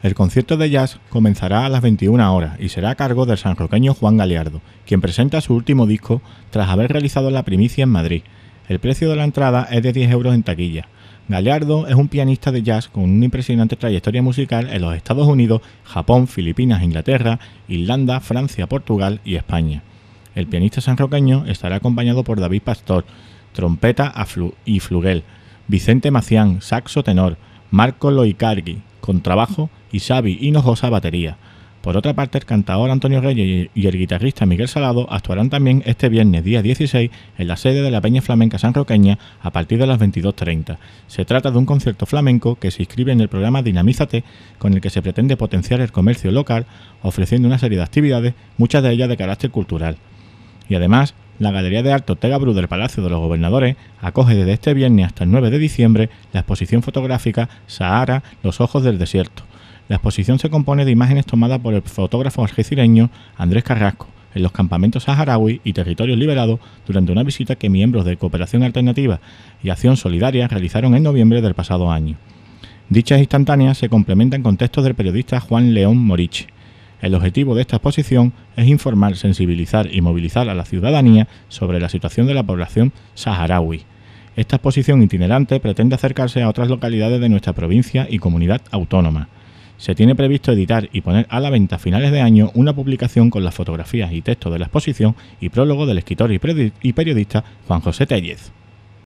El concierto de jazz comenzará a las 21 horas y será a cargo del sanroqueño Juan Galeardo, quien presenta su último disco tras haber realizado la primicia en Madrid. El precio de la entrada es de 10 euros en taquilla. Galeardo es un pianista de jazz con una impresionante trayectoria musical en los Estados Unidos, Japón, Filipinas, Inglaterra, Irlanda, Francia, Portugal y España. El pianista sanroqueño estará acompañado por David Pastor, trompeta y flugel, Vicente Macián, saxo tenor, Marco Loicargui, contrabajo, y Xavi Nojosa batería. Por otra parte, el cantador Antonio Reyes y el guitarrista Miguel Salado actuarán también este viernes día 16 en la sede de la Peña Flamenca San Roqueña a partir de las 22.30. Se trata de un concierto flamenco que se inscribe en el programa Dinamízate, con el que se pretende potenciar el comercio local, ofreciendo una serie de actividades, muchas de ellas de carácter cultural. Y además, la Galería de Arte Ortega del Palacio de los Gobernadores acoge desde este viernes hasta el 9 de diciembre la exposición fotográfica Sahara, los ojos del desierto la exposición se compone de imágenes tomadas por el fotógrafo argecireño Andrés Carrasco en los campamentos saharaui y territorios liberados durante una visita que miembros de Cooperación Alternativa y Acción Solidaria realizaron en noviembre del pasado año. Dichas instantáneas se complementan con textos del periodista Juan León Moriche. El objetivo de esta exposición es informar, sensibilizar y movilizar a la ciudadanía sobre la situación de la población saharaui. Esta exposición itinerante pretende acercarse a otras localidades de nuestra provincia y comunidad autónoma. Se tiene previsto editar y poner a la venta a finales de año una publicación con las fotografías y textos de la exposición y prólogo del escritor y, periodista Juan José Tellez.